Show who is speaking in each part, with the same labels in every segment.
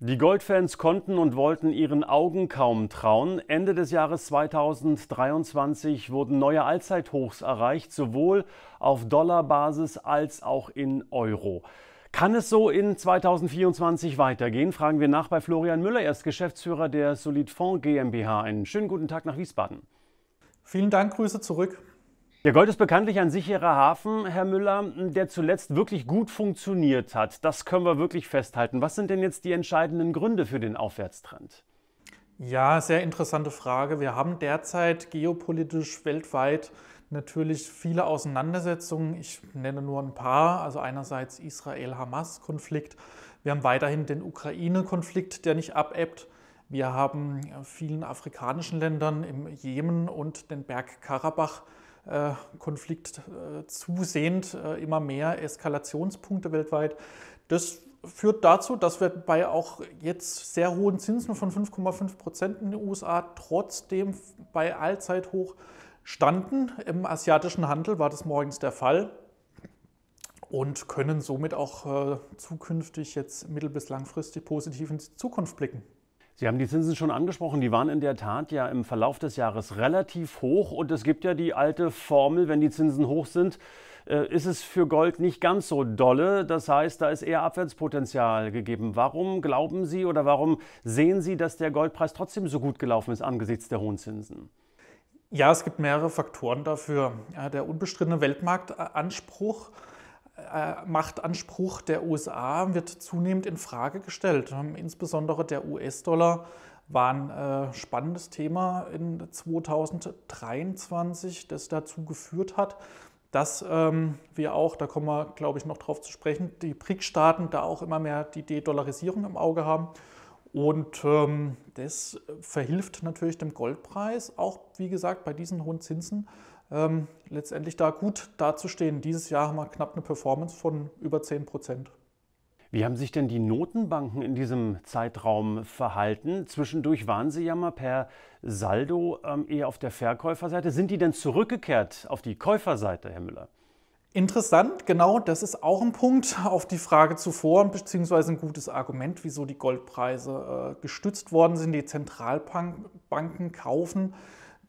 Speaker 1: Die Goldfans konnten und wollten ihren Augen kaum trauen. Ende des Jahres 2023 wurden neue Allzeithochs erreicht, sowohl auf Dollarbasis als auch in Euro. Kann es so in 2024 weitergehen? Fragen wir nach bei Florian Müller, er ist Geschäftsführer der Solidfonds GmbH. Einen schönen guten Tag nach Wiesbaden. Vielen Dank, Grüße zurück. Ja, Gold ist bekanntlich ein sicherer Hafen, Herr Müller, der zuletzt wirklich gut funktioniert hat. Das können wir wirklich festhalten. Was sind denn jetzt die entscheidenden Gründe für den Aufwärtstrend?
Speaker 2: Ja, sehr interessante Frage. Wir haben derzeit geopolitisch weltweit natürlich viele Auseinandersetzungen. Ich nenne nur ein paar. Also einerseits Israel-Hamas-Konflikt. Wir haben weiterhin den Ukraine-Konflikt, der nicht abebbt. Wir haben vielen afrikanischen Ländern im Jemen und den Berg Karabach äh, Konflikt äh, zusehend äh, immer mehr Eskalationspunkte weltweit. Das führt dazu, dass wir bei auch jetzt sehr hohen Zinsen von 5,5 Prozent in den USA trotzdem bei Allzeithoch standen. Im asiatischen Handel war das morgens der Fall und können somit auch zukünftig jetzt mittel- bis langfristig positiv in die Zukunft blicken.
Speaker 1: Sie haben die Zinsen schon angesprochen, die waren in der Tat ja im Verlauf des Jahres relativ hoch und es gibt ja die alte Formel, wenn die Zinsen hoch sind, äh, ist es für Gold nicht ganz so dolle. Das heißt, da ist eher Abwärtspotenzial gegeben. Warum glauben Sie oder warum sehen Sie, dass der Goldpreis trotzdem so gut gelaufen ist angesichts der hohen Zinsen?
Speaker 2: Ja, es gibt mehrere Faktoren dafür. Ja, der unbestrittene Weltmarktanspruch äh, Machtanspruch der USA wird zunehmend in Frage gestellt. Ähm, insbesondere der US-Dollar war ein äh, spannendes Thema in 2023, das dazu geführt hat, dass ähm, wir auch, da kommen wir glaube ich noch drauf zu sprechen, die BRIC-Staaten da auch immer mehr die De-Dollarisierung im Auge haben. Und ähm, das verhilft natürlich dem Goldpreis, auch wie gesagt bei diesen hohen Zinsen ähm, letztendlich da gut dazustehen. Dieses Jahr haben wir knapp eine Performance von über 10 Prozent.
Speaker 1: Wie haben sich denn die Notenbanken in diesem Zeitraum verhalten? Zwischendurch waren sie ja mal per Saldo ähm, eher auf der Verkäuferseite. Sind die denn zurückgekehrt auf die Käuferseite, Herr Müller? Interessant,
Speaker 2: genau, das ist auch ein Punkt auf die Frage zuvor, beziehungsweise ein gutes Argument, wieso die Goldpreise äh, gestützt worden sind. Die Zentralbanken kaufen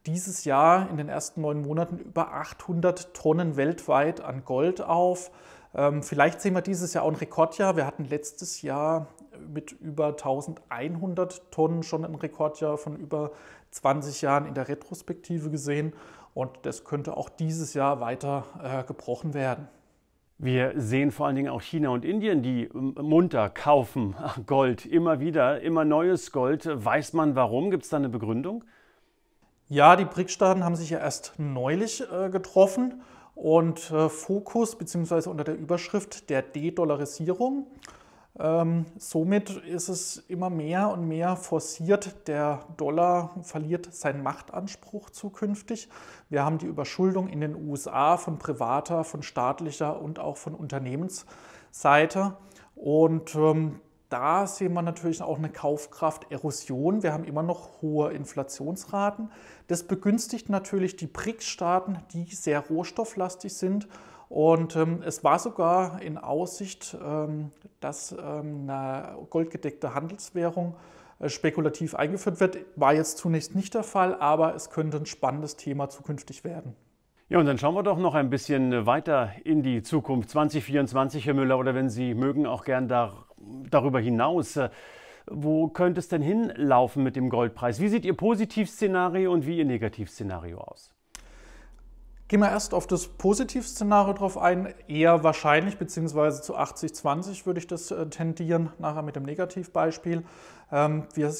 Speaker 2: dieses Jahr in den ersten neun Monaten über 800 Tonnen weltweit an Gold auf. Ähm, vielleicht sehen wir dieses Jahr auch ein Rekordjahr. Wir hatten letztes Jahr mit über 1100 Tonnen schon ein Rekordjahr von über 20 Jahren in der Retrospektive gesehen. Und das könnte auch dieses Jahr weiter äh, gebrochen werden.
Speaker 1: Wir sehen vor allen Dingen auch China und Indien, die ähm, munter kaufen Gold immer wieder, immer neues Gold. Weiß man warum? Gibt es da eine Begründung? Ja, die
Speaker 2: brics staaten haben sich ja erst neulich äh, getroffen und äh, Fokus bzw. unter der Überschrift der De-Dollarisierung. Ähm, somit ist es immer mehr und mehr forciert. Der Dollar verliert seinen Machtanspruch zukünftig. Wir haben die Überschuldung in den USA von privater, von staatlicher und auch von Unternehmensseite. Und ähm, da sehen wir natürlich auch eine Kaufkrafterosion. Wir haben immer noch hohe Inflationsraten. Das begünstigt natürlich die BRICS-Staaten, die sehr rohstofflastig sind. Und ähm, es war sogar in Aussicht, ähm, dass ähm, eine goldgedeckte Handelswährung äh, spekulativ eingeführt wird. War jetzt zunächst nicht der Fall, aber es könnte ein spannendes Thema zukünftig werden.
Speaker 1: Ja, und dann schauen wir doch noch ein bisschen weiter in die Zukunft. 2024, Herr Müller, oder wenn Sie mögen, auch gern da darüber hinaus? Äh, wo könnte es denn hinlaufen mit dem Goldpreis? Wie sieht Ihr Positivszenario und wie Ihr Negativszenario aus? Gehen wir erst auf das Positivszenario drauf ein. Eher
Speaker 2: wahrscheinlich, beziehungsweise zu 80-20 würde ich das äh, tendieren, nachher mit dem Negativbeispiel. Ähm, wir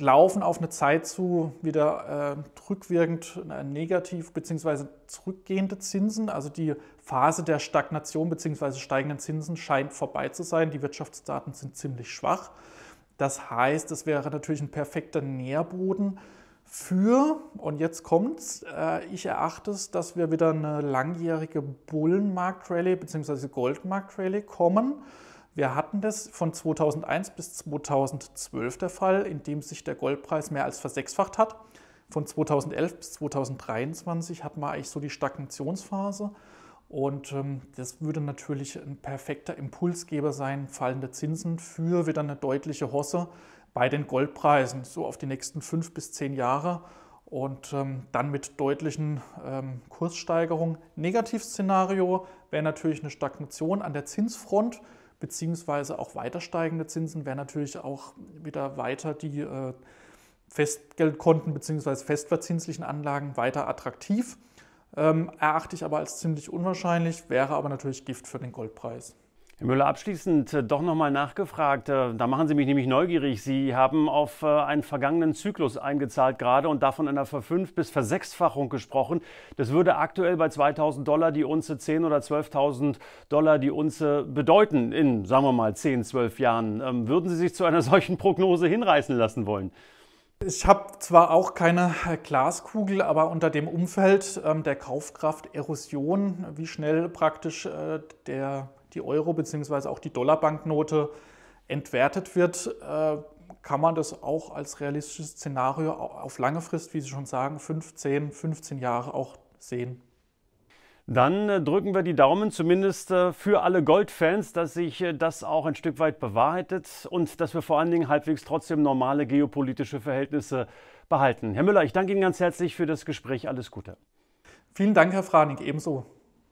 Speaker 2: laufen auf eine Zeit zu, wieder äh, rückwirkend negativ, beziehungsweise zurückgehende Zinsen. Also die Phase der Stagnation bzw. steigenden Zinsen scheint vorbei zu sein. Die Wirtschaftsdaten sind ziemlich schwach. Das heißt, es wäre natürlich ein perfekter Nährboden für, und jetzt kommt's, äh, ich erachte es, dass wir wieder eine langjährige Bullenmarkt-Rallye bzw. Goldmarkt-Rallye kommen. Wir hatten das von 2001 bis 2012 der Fall, in dem sich der Goldpreis mehr als versechsfacht hat. Von 2011 bis 2023 hatten wir eigentlich so die Stagnationsphase. Und ähm, das würde natürlich ein perfekter Impulsgeber sein, fallende Zinsen für wieder eine deutliche Hosse bei den Goldpreisen, so auf die nächsten fünf bis zehn Jahre. Und ähm, dann mit deutlichen ähm, Kurssteigerungen. Negativszenario wäre natürlich eine Stagnation an der Zinsfront, beziehungsweise auch weiter steigende Zinsen wäre natürlich auch wieder weiter die äh, Festgeldkonten beziehungsweise festverzinslichen Anlagen weiter attraktiv. Ähm, erachte ich aber als ziemlich unwahrscheinlich, wäre aber natürlich Gift für
Speaker 1: den Goldpreis. Herr Müller, abschließend äh, doch nochmal nachgefragt. Äh, da machen Sie mich nämlich neugierig. Sie haben auf äh, einen vergangenen Zyklus eingezahlt gerade und davon einer Verfünf- bis Versechsfachung gesprochen. Das würde aktuell bei 2000 Dollar die Unze 10 oder 12.000 Dollar die Unze bedeuten in, sagen wir mal, 10, 12 Jahren. Ähm, würden Sie sich zu einer solchen Prognose hinreißen lassen wollen? Ich habe zwar auch keine äh, Glaskugel, aber
Speaker 2: unter dem Umfeld ähm, der Kaufkrafterosion, wie schnell praktisch äh, der, die Euro- bzw. auch die Dollarbanknote entwertet wird, äh, kann man das auch als realistisches Szenario auf lange Frist, wie Sie schon sagen, 15,
Speaker 1: 15 Jahre auch sehen dann äh, drücken wir die Daumen zumindest äh, für alle Goldfans, dass sich äh, das auch ein Stück weit bewahrheitet und dass wir vor allen Dingen halbwegs trotzdem normale geopolitische Verhältnisse behalten. Herr Müller, ich danke Ihnen ganz herzlich für das Gespräch. Alles Gute. Vielen Dank, Herr Franik, ebenso.